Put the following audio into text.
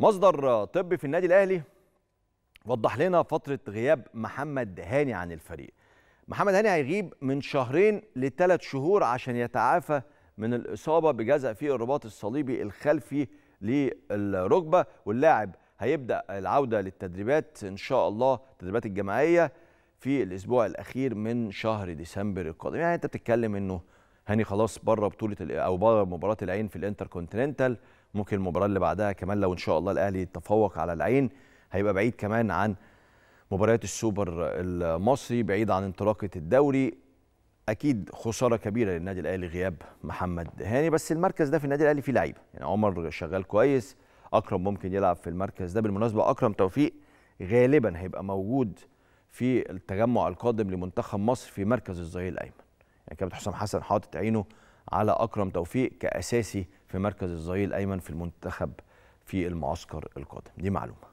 مصدر طبي في النادي الاهلي وضح لنا فتره غياب محمد هاني عن الفريق محمد هاني هيغيب من شهرين لثلاث شهور عشان يتعافى من الاصابه بجزء في الرباط الصليبي الخلفي للركبه واللاعب هيبدا العوده للتدريبات ان شاء الله التدريبات الجماعيه في الاسبوع الاخير من شهر ديسمبر القادم يعني انت بتتكلم انه هاني خلاص بره بطوله او بره مباراه العين في الانتر كونتيننتال ممكن المباراه اللي بعدها كمان لو ان شاء الله الاهلي تفوق على العين هيبقى بعيد كمان عن مباريات السوبر المصري بعيد عن انطلاقه الدوري اكيد خساره كبيره للنادي الاهلي غياب محمد هاني بس المركز ده في النادي الاهلي فيه لعيبه يعني عمر شغال كويس اكرم ممكن يلعب في المركز ده بالمناسبه اكرم توفيق غالبا هيبقى موجود في التجمع القادم لمنتخب مصر في مركز الظهير الايمن يعني كابتن حسام حسن حاطط عينه على اكرم توفيق كاساسي في مركز الظهير الايمن في المنتخب في المعسكر القادم دي معلومه